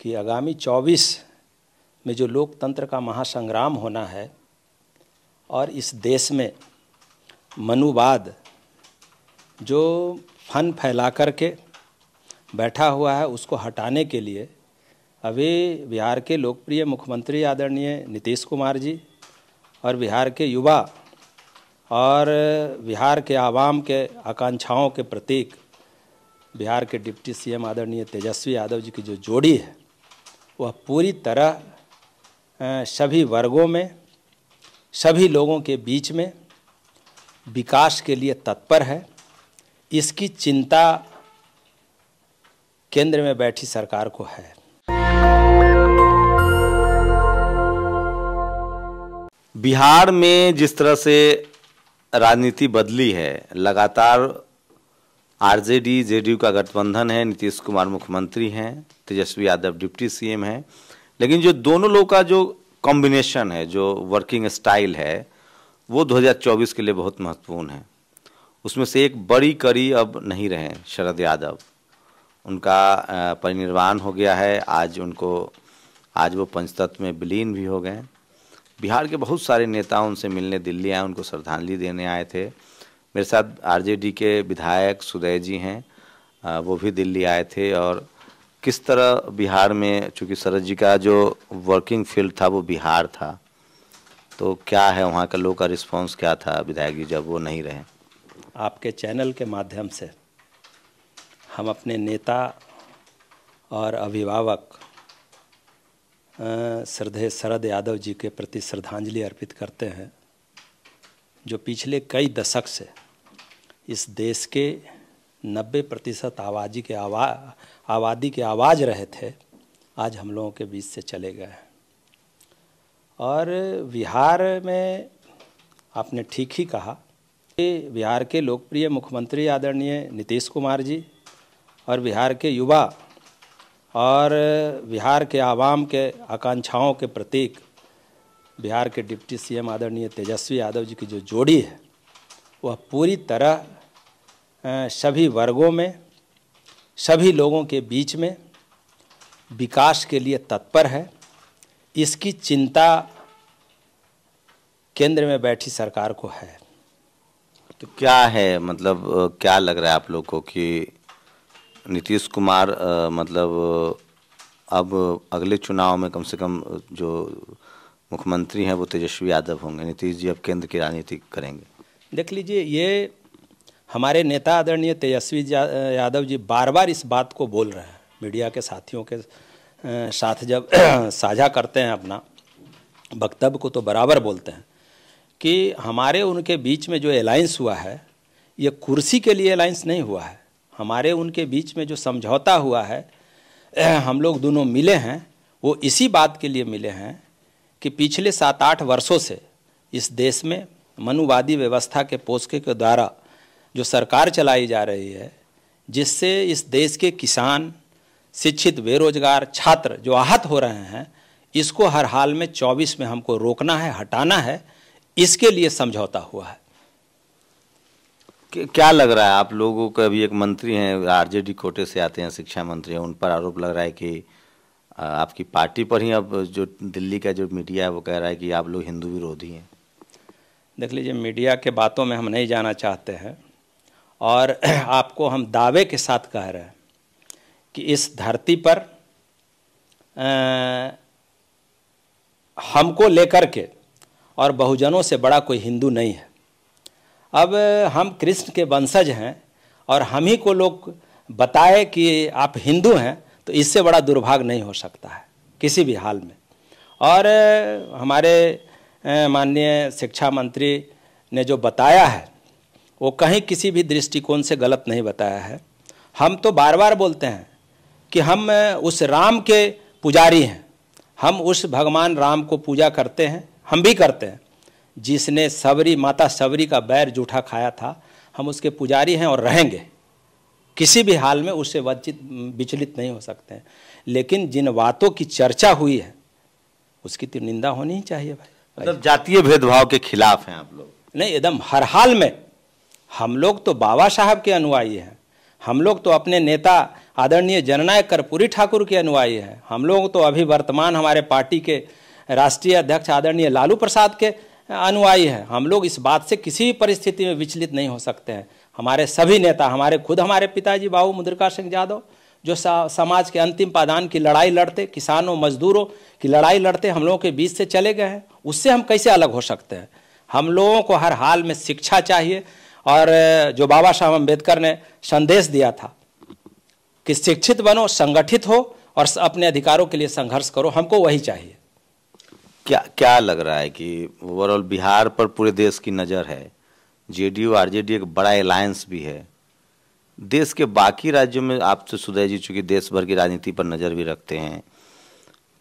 कि आगामी 24 में जो लोकतंत्र का महासंग्राम होना है और इस देश में मनुवाद जो फन फैला कर के बैठा हुआ है उसको हटाने के लिए अभी बिहार के लोकप्रिय मुख्यमंत्री आदरणीय नीतीश कुमार जी और बिहार के युवा और बिहार के आवाम के आकांक्षाओं के प्रतीक बिहार के डिप्टी सीएम आदरणीय तेजस्वी यादव जी की जो जोड़ी है वह पूरी तरह सभी वर्गों में सभी लोगों के बीच में विकास के लिए तत्पर है इसकी चिंता केंद्र में बैठी सरकार को है बिहार में जिस तरह से राजनीति बदली है लगातार आरजेडी जेडीयू का गठबंधन है नीतीश कुमार मुख्यमंत्री हैं तेजस्वी यादव डिप्टी सीएम हैं लेकिन जो दोनों लोगों का जो कॉम्बिनेशन है जो वर्किंग स्टाइल है वो 2024 के लिए बहुत महत्वपूर्ण है उसमें से एक बड़ी कड़ी अब नहीं रहे शरद यादव उनका परिनिर्वाण हो गया है आज उनको आज वो पंचतत्व में विलीन भी हो गए बिहार के बहुत सारे नेता उनसे मिलने दिल्ली आए उनको श्रद्धांजलि देने आए थे मेरे साथ आरजेडी के विधायक सुदय जी हैं वो भी दिल्ली आए थे और किस तरह बिहार में चूँकि शरद जी का जो वर्किंग फील्ड था वो बिहार था तो क्या है वहाँ का लोगों का रिस्पॉन्स क्या था विधायक जी जब वो नहीं रहे आपके चैनल के माध्यम से हम अपने नेता और अभिभावक श्रद्धे शरद यादव जी के प्रति श्रद्धांजलि अर्पित करते हैं जो पिछले कई दशक से इस देश के 90 प्रतिशत आबादी के आवा आबादी के आवाज़ रहे थे आज हम लोगों के बीच से चले गए और बिहार में आपने ठीक ही कहा कि बिहार के लोकप्रिय मुख्यमंत्री आदरणीय नीतीश कुमार जी और बिहार के युवा और बिहार के आवाम के आकांक्षाओं के प्रतीक बिहार के डिप्टी सीएम आदरणीय तेजस्वी यादव जी की जो जोड़ी है वह पूरी तरह सभी वर्गों में सभी लोगों के बीच में विकास के लिए तत्पर है इसकी चिंता केंद्र में बैठी सरकार को है तो क्या है मतलब क्या लग रहा है आप लोग को कि नीतीश कुमार मतलब अब अगले चुनाव में कम से कम जो मुख्यमंत्री हैं वो तेजस्वी यादव होंगे नीतीश जी अब केंद्र की राजनीति करेंगे देख लीजिए ये हमारे नेता आदरणीय तेजस्वी यादव जी बार बार इस बात को बोल रहे हैं मीडिया के साथियों के साथ जब साझा करते हैं अपना वक्तव्य को तो बराबर बोलते हैं कि हमारे उनके बीच में जो अलायंस हुआ है ये कुर्सी के लिए अलायंस नहीं हुआ है हमारे उनके बीच में जो समझौता हुआ है हम लोग दोनों मिले हैं वो इसी बात के लिए मिले हैं कि पिछले सात आठ वर्षों से इस देश में मनुवादी व्यवस्था के पोस्के के द्वारा जो सरकार चलाई जा रही है जिससे इस देश के किसान शिक्षित बेरोजगार छात्र जो आहत हो रहे हैं इसको हर हाल में 24 में हमको रोकना है हटाना है इसके लिए समझौता हुआ है क्या लग रहा है आप लोगों का अभी एक मंत्री हैं आरजेडी कोटे से आते हैं शिक्षा मंत्री हैं उन पर आरोप लग रहा है कि आपकी पार्टी पर ही अब जो दिल्ली का जो मीडिया है वो कह रहा है कि आप लोग हिंदू विरोधी हैं देख लीजिए मीडिया के बातों में हम नहीं जाना चाहते हैं और आपको हम दावे के साथ कह रहे हैं कि इस धरती पर आ, हमको लेकर के और बहुजनों से बड़ा कोई हिंदू नहीं है अब हम कृष्ण के वंशज हैं और हम ही को लोग बताए कि आप हिंदू हैं तो इससे बड़ा दुर्भाग्य नहीं हो सकता है किसी भी हाल में और हमारे माननीय शिक्षा मंत्री ने जो बताया है वो कहीं किसी भी दृष्टिकोण से गलत नहीं बताया है हम तो बार बार बोलते हैं कि हम उस राम के पुजारी हैं हम उस भगवान राम को पूजा करते हैं हम भी करते हैं जिसने सबरी माता सबरी का बैर जूठा खाया था हम उसके पुजारी हैं और रहेंगे किसी भी हाल में उससे वंचित विचलित नहीं हो सकते हैं लेकिन जिन बातों की चर्चा हुई है उसकी तो निंदा होनी ही चाहिए भाई मतलब जातीय भेदभाव के खिलाफ हैं आप लोग नहीं एकदम हर हाल में हम लोग तो बाबा साहब के अनुयायी हैं हम लोग तो अपने नेता आदरणीय जननायक कर्पूरी ठाकुर के अनुयायी हैं हम लोग तो अभी वर्तमान हमारे पार्टी के राष्ट्रीय अध्यक्ष आदरणीय लालू प्रसाद के अनुयायी हैं हम लोग इस बात से किसी भी परिस्थिति में विचलित नहीं हो सकते हैं हमारे सभी नेता हमारे खुद हमारे पिताजी बाबू मुद्रिका सिंह यादव जो समाज के अंतिम पादान की लड़ाई लड़ते किसानों मजदूरों की लड़ाई लड़ते हम लोगों के बीच से चले गए हैं उससे हम कैसे अलग हो सकते हैं हम लोगों को हर हाल में शिक्षा चाहिए और जो बाबा साहब अम्बेडकर ने संदेश दिया था कि शिक्षित बनो संगठित हो और अपने अधिकारों के लिए संघर्ष करो हमको वही चाहिए क्या क्या लग रहा है कि ओवरऑल बिहार पर पूरे देश की नज़र है जेडीयू आरजेडी एक बड़ा अलायंस भी है देश के बाकी राज्यों में आप तो सुदय जी चूंकि देश भर की राजनीति पर नज़र भी रखते हैं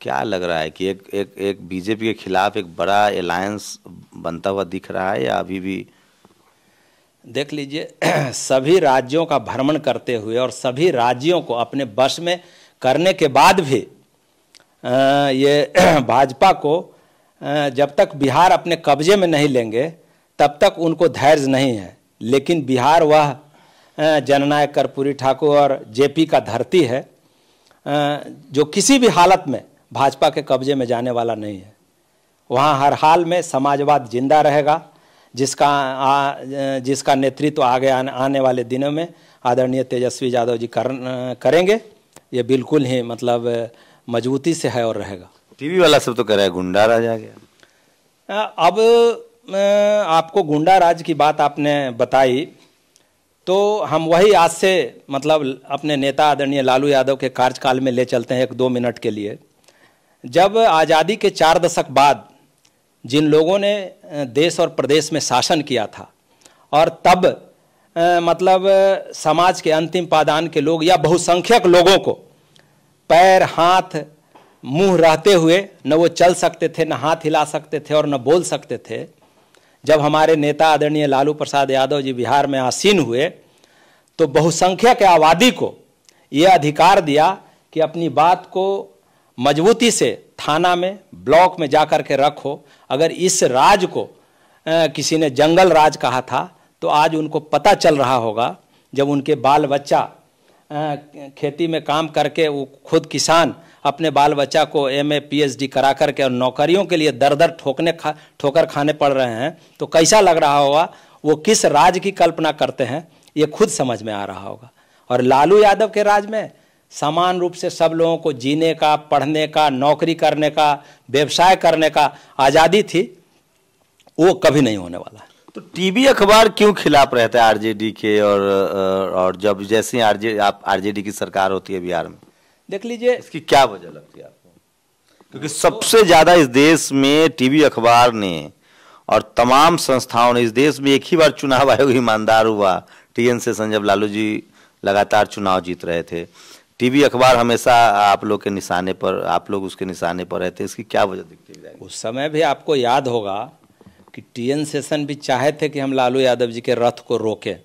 क्या लग रहा है कि एक एक एक बीजेपी के खिलाफ एक बड़ा अलायंस बनता हुआ दिख रहा है या अभी भी देख लीजिए सभी राज्यों का भ्रमण करते हुए और सभी राज्यों को अपने बस में करने के बाद भी ये भाजपा को जब तक बिहार अपने कब्जे में नहीं लेंगे तब तक उनको धैर्य नहीं है लेकिन बिहार वह जननायक कर्पूरी ठाकुर और जेपी का धरती है जो किसी भी हालत में भाजपा के कब्जे में जाने वाला नहीं है वहाँ हर हाल में समाजवाद जिंदा रहेगा जिसका आ, जिसका नेतृत्व तो आगे आने आने वाले दिनों में आदरणीय तेजस्वी यादव जी कर, करेंगे ये बिल्कुल ही मतलब मजबूती से है और रहेगा टीवी वाला सब तो कह रहा है गुंडा रह जा गया अब आपको गुंडा राज की बात आपने बताई तो हम वही आज से मतलब अपने नेता आदरणीय लालू यादव के कार्यकाल में ले चलते हैं एक दो मिनट के लिए जब आज़ादी के चार दशक बाद जिन लोगों ने देश और प्रदेश में शासन किया था और तब मतलब समाज के अंतिम पादान के लोग या बहुसंख्यक लोगों को पैर हाथ मुंह रहते हुए न वो चल सकते थे न हाथ हिला सकते थे और न बोल सकते थे जब हमारे नेता आदरणीय लालू प्रसाद यादव जी बिहार में आसीन हुए तो बहुसंख्यक आबादी को ये अधिकार दिया कि अपनी बात को मजबूती से थाना में ब्लॉक में जा कर के रखो अगर इस राज को आ, किसी ने जंगल राज कहा था तो आज उनको पता चल रहा होगा जब उनके बाल बच्चा आ, खेती में काम करके वो खुद किसान अपने बाल बच्चा को M A P H D करा करके और नौकरियों के लिए दर दर ठोकने खा ठोकर खाने पड़ रहे हैं तो कैसा लग रहा होगा वो किस राज की कल्पना करते हैं ये खुद समझ में आ रहा होगा और लालू यादव के राज में समान रूप से सब लोगों को जीने का पढ़ने का नौकरी करने का व्यवसाय करने का आज़ादी थी वो कभी नहीं होने वाला तो टीवी अखबार क्यों खिलाफ रहता है आरजेडी के और और जब जैसे आरजे आप आरजेडी की सरकार होती है बिहार में देख लीजिए इसकी क्या वजह लगती है आपको क्योंकि सबसे ज्यादा इस देश में टीवी अखबार ने और तमाम संस्थाओं ने इस देश में एक ही बार चुनाव आयोग ईमानदार हुआ टीएन से संजय लालू जी लगातार चुनाव जीत रहे थे टीवी अखबार हमेशा आप लोग के निशाने पर आप लोग उसके निशाने पर रहते इसकी क्या वजह दिखती है उस समय भी आपको याद होगा कि टीएन सेशन भी चाहे थे कि हम लालू यादव जी के रथ को रोकें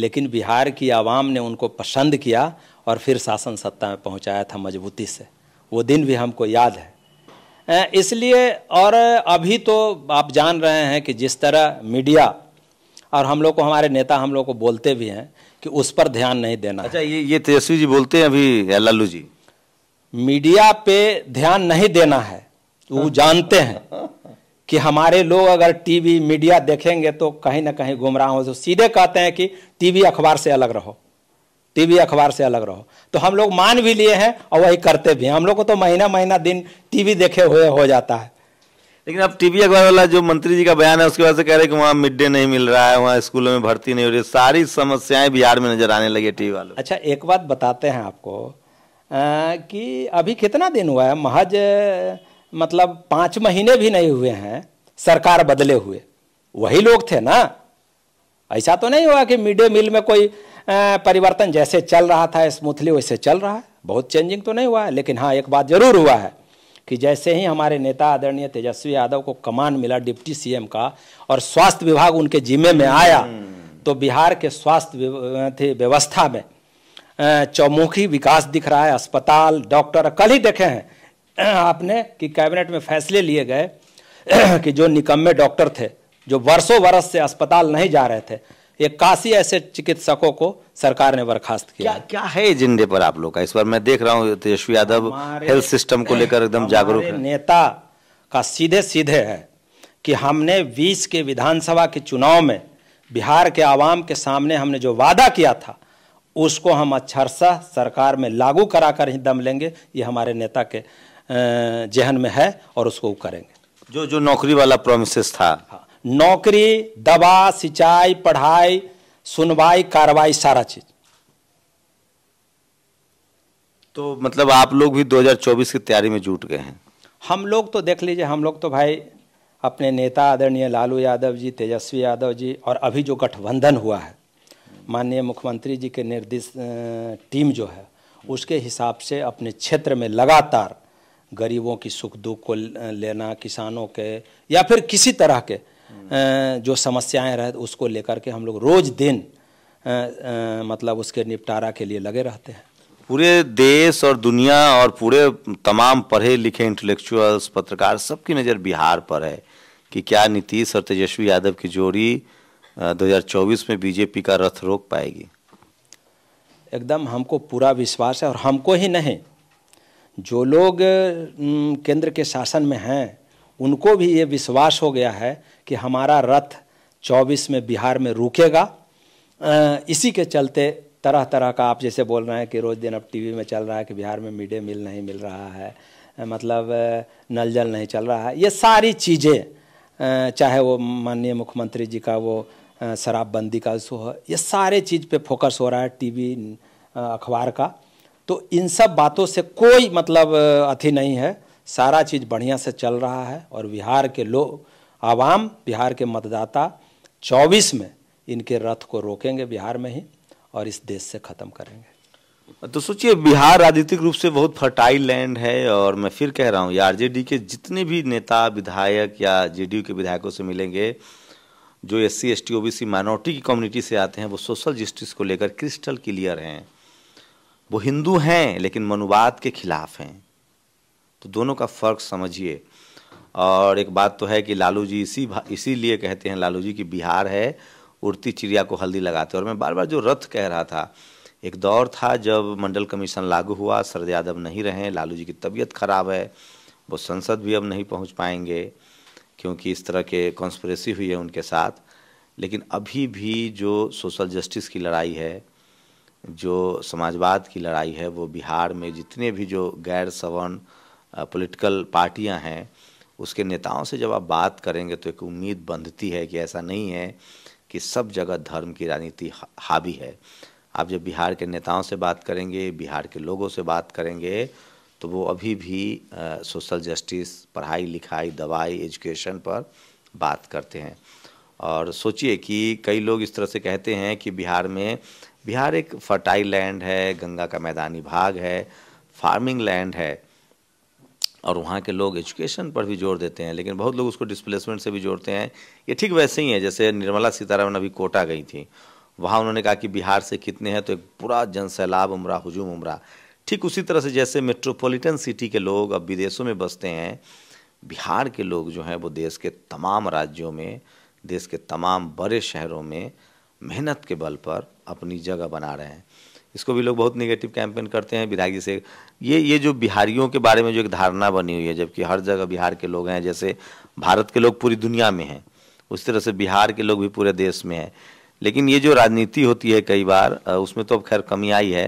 लेकिन बिहार की आवाम ने उनको पसंद किया और फिर शासन सत्ता में पहुंचाया था मजबूती से वो दिन भी हमको याद है इसलिए और अभी तो आप जान रहे हैं कि जिस तरह मीडिया और हम लोग को हमारे नेता हम लोग को बोलते भी हैं कि उस पर ध्यान नहीं देना अच्छा ये ये तेजस्वी जी बोलते हैं अभी लालू जी मीडिया पे ध्यान नहीं देना है वो जानते हैं कि हमारे लोग अगर टीवी मीडिया देखेंगे तो कहीं ना कहीं गुमराह हो तो सीधे कहते हैं कि टीवी अखबार से अलग रहो टीवी अखबार से अलग रहो तो हम लोग मान भी लिए हैं और वही करते भी हैं हम लोग को तो महीना महीना दिन टीवी देखे हुए हो जाता है लेकिन अब टीवी अखबार वाला जो मंत्री जी का बयान है उसके बाद से कह रहे हैं कि वहाँ मिड डे नहीं मिल रहा है वहाँ स्कूलों में भर्ती नहीं हो रही सारी समस्याएं बिहार में नजर आने लगी टीवी वाले अच्छा एक बात बताते हैं आपको आ, कि अभी कितना दिन हुआ है महज मतलब पाँच महीने भी नहीं हुए हैं सरकार बदले हुए वही लोग थे ना ऐसा तो नहीं हुआ कि मिड डे मील में कोई परिवर्तन जैसे चल रहा था स्मूथली वैसे चल रहा है बहुत चेंजिंग तो नहीं हुआ है लेकिन हाँ एक बात जरूर हुआ है कि जैसे ही हमारे नेता आदरणीय तेजस्वी यादव को कमान मिला डिप्टी सीएम का और स्वास्थ्य विभाग उनके जिम्मे में आया हम्म। तो बिहार के स्वास्थ्य व्यवस्था में चौमुखी विकास दिख रहा है अस्पताल डॉक्टर कल ही देखे हैं आपने कि कैबिनेट में फैसले लिए गए कि जो निकम्मे डॉक्टर थे जो वर्षों वर्ष से अस्पताल नहीं जा रहे थे ये काशी ऐसे चिकित्सकों को सरकार ने बर्खास्त किया क्या क्या है एजेंडे पर आप लोग का इस बार मैं देख रहा हूँ तेजस्वी यादव हेल्थ सिस्टम को लेकर एकदम जागरूक नेता का सीधे सीधे है कि हमने 20 के विधानसभा के चुनाव में बिहार के आवाम के सामने हमने जो वादा किया था उसको हम सा सरकार में लागू करा कर ही दम लेंगे ये हमारे नेता के जहन में है और उसको करेंगे जो जो नौकरी वाला प्रोमिस था हाँ नौकरी दवा सिंचाई पढ़ाई सुनवाई कार्रवाई सारा चीज तो मतलब आप लोग भी 2024 की तैयारी में जुट गए हैं हम लोग तो देख लीजिए हम लोग तो भाई अपने नेता आदरणीय लालू यादव जी तेजस्वी यादव जी और अभी जो गठबंधन हुआ है माननीय मुख्यमंत्री जी के निर्देश टीम जो है उसके हिसाब से अपने क्षेत्र में लगातार गरीबों की सुख दुख को लेना किसानों के या फिर किसी तरह के जो समस्याएं रह उसको लेकर के हम लोग रोज दिन मतलब उसके निपटारा के लिए लगे रहते हैं पूरे देश और दुनिया और पूरे तमाम पढ़े लिखे इंटेलेक्चुअल्स पत्रकार सबकी नज़र बिहार पर है कि क्या नीतीश और तेजस्वी यादव की जोड़ी 2024 में बीजेपी का रथ रोक पाएगी एकदम हमको पूरा विश्वास है और हमको ही नहीं जो लोग केंद्र के शासन में हैं उनको भी ये विश्वास हो गया है कि हमारा रथ 24 में बिहार में रुकेगा इसी के चलते तरह तरह का आप जैसे बोल रहे हैं कि रोज़ दिन अब टीवी में चल रहा है कि बिहार में मिड डे मील नहीं मिल रहा है मतलब नल जल नहीं चल रहा है ये सारी चीज़ें चाहे वो माननीय मुख्यमंत्री जी का वो शराबबंदी का इशू है ये सारे चीज़ पे फोकस हो रहा है टीवी अखबार का तो इन सब बातों से कोई मतलब अथी नहीं है सारा चीज़ बढ़िया से चल रहा है और बिहार के लोग आवाम बिहार के मतदाता चौबीस में इनके रथ को रोकेंगे बिहार में ही और इस देश से ख़त्म करेंगे तो सोचिए बिहार राजनीतिक रूप से बहुत फर्टाइल लैंड है और मैं फिर कह रहा हूँ या आरजेडी के जितने भी नेता विधायक या जेडीयू के विधायकों से मिलेंगे जो S C S T O B C minority की कम्युनिटी से आते हैं वो सोशल जस्टिस को लेकर क्रिस्टल क्लियर हैं वो हिंदू हैं लेकिन मनुवाद के खिलाफ हैं तो दोनों का फ़र्क समझिए और एक बात तो है कि लालू जी इसी इसीलिए कहते हैं लालू जी कि बिहार है उड़ती चिड़िया को हल्दी लगाते और मैं बार बार जो रथ कह रहा था एक दौर था जब मंडल कमीशन लागू हुआ शरद यादव नहीं रहे लालू जी की तबीयत खराब है वो संसद भी अब नहीं पहुंच पाएंगे क्योंकि इस तरह के कॉन्स्परेसी हुई है उनके साथ लेकिन अभी भी जो सोशल जस्टिस की लड़ाई है जो समाजवाद की लड़ाई है वो बिहार में जितने भी जो गैर सवर्ण पॉलिटिकल पार्टियां हैं उसके नेताओं से जब आप बात करेंगे तो एक उम्मीद बंधती है कि ऐसा नहीं है कि सब जगह धर्म की राजनीति हावी है आप जब बिहार के नेताओं से बात करेंगे बिहार के लोगों से बात करेंगे तो वो अभी भी सोशल जस्टिस पढ़ाई लिखाई दवाई एजुकेशन पर बात करते हैं और सोचिए कि कई लोग इस तरह से कहते हैं कि बिहार में बिहार एक फर्टाइल लैंड है गंगा का मैदानी भाग है फार्मिंग लैंड है और वहाँ के लोग एजुकेशन पर भी जोर देते हैं लेकिन बहुत लोग उसको डिस्प्लेसमेंट से भी जोड़ते हैं ये ठीक वैसे ही है जैसे निर्मला सीतारामन अभी कोटा गई थी वहाँ उन्होंने कहा कि बिहार से कितने हैं तो एक पूरा जन सैलाब उमरा हजूम उमरा ठीक उसी तरह से जैसे मेट्रोपॉलिटन सिटी के लोग अब विदेशों में बसते हैं बिहार के लोग जो हैं वो देश के तमाम राज्यों में देश के तमाम बड़े शहरों में मेहनत के बल पर अपनी जगह बना रहे हैं इसको भी लोग बहुत निगेटिव कैंपेन करते हैं विधायक जी से ये ये जो बिहारियों के बारे में जो एक धारणा बनी हुई है जबकि हर जगह बिहार के लोग हैं जैसे भारत के लोग पूरी दुनिया में हैं उस तरह से बिहार के लोग भी पूरे देश में हैं लेकिन ये जो राजनीति होती है कई बार उसमें तो अब खैर कमी आई है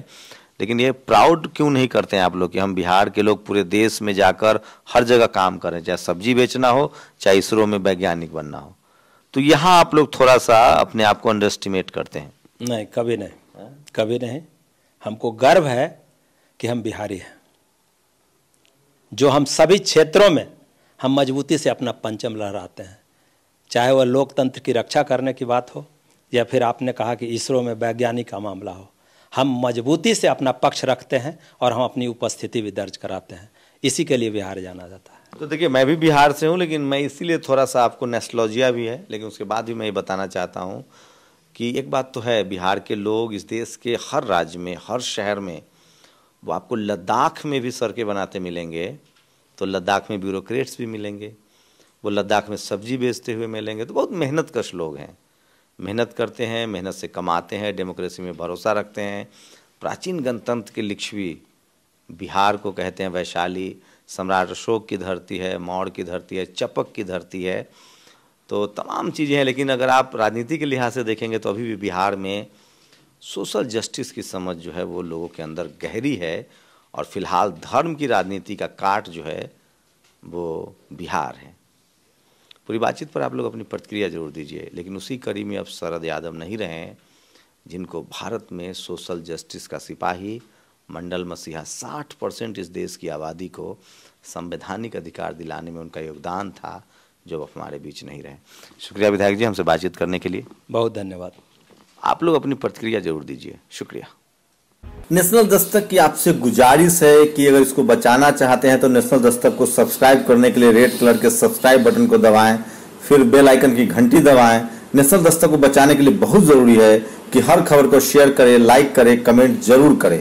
लेकिन ये प्राउड क्यों नहीं करते हैं आप लोग कि हम बिहार के लोग पूरे देश में जाकर हर जगह काम करें चाहे सब्जी बेचना हो चाहे इसरो में वैज्ञानिक बनना हो तो यहाँ आप लोग थोड़ा सा अपने आप को अंडर एस्टिमेट करते हैं नहीं कभी नहीं कभी नहीं हमको गर्व है कि हम बिहारी हैं जो हम सभी क्षेत्रों में हम मजबूती से अपना पंचम लहराते हैं चाहे वह लोकतंत्र की रक्षा करने की बात हो या फिर आपने कहा कि इसरो में वैज्ञानिक का मामला हो हम मजबूती से अपना पक्ष रखते हैं और हम अपनी उपस्थिति भी दर्ज कराते हैं इसी के लिए बिहार जाना जाता है तो देखिए मैं भी बिहार से हूँ लेकिन मैं इसीलिए थोड़ा सा आपको नेस्टोलॉजिया भी है लेकिन उसके बाद भी मैं ये बताना चाहता हूँ कि एक बात तो है बिहार के लोग इस देश के हर राज्य में हर शहर में वो आपको लद्दाख में भी सड़कें बनाते मिलेंगे तो लद्दाख में ब्यूरोक्रेट्स भी मिलेंगे वो लद्दाख में सब्जी बेचते हुए मिलेंगे तो बहुत मेहनत कश लोग हैं मेहनत करते हैं मेहनत से कमाते हैं डेमोक्रेसी में भरोसा रखते हैं प्राचीन गणतंत्र के लिच्छवी बिहार को कहते हैं वैशाली सम्राट अशोक की धरती है मौड़ की धरती है चपक की धरती है तो तमाम चीज़ें हैं लेकिन अगर आप राजनीति के लिहाज से देखेंगे तो अभी भी बिहार में सोशल जस्टिस की समझ जो है वो लोगों के अंदर गहरी है और फिलहाल धर्म की राजनीति का काट जो है वो बिहार है पूरी बातचीत पर आप लोग अपनी प्रतिक्रिया जरूर दीजिए लेकिन उसी कड़ी में अब शरद यादव नहीं रहे जिनको भारत में सोशल जस्टिस का सिपाही मंडल मसीहा 60 परसेंट इस देश की आबादी को संवैधानिक अधिकार दिलाने में उनका योगदान था जो अब हमारे बीच नहीं रहे शुक्रिया विधायक जी हमसे बातचीत करने के लिए बहुत धन्यवाद आप लोग अपनी प्रतिक्रिया जरूर दीजिए शुक्रिया नेशनल दस्तक की आपसे गुजारिश है कि अगर इसको बचाना चाहते हैं तो नेशनल दस्तक को सब्सक्राइब करने के लिए रेड कलर के सब्सक्राइब बटन को दबाएं फिर बेल आइकन की घंटी दबाएं नेशनल दस्तक को बचाने के लिए बहुत ज़रूरी है कि हर खबर को शेयर करें लाइक करें कमेंट जरूर करें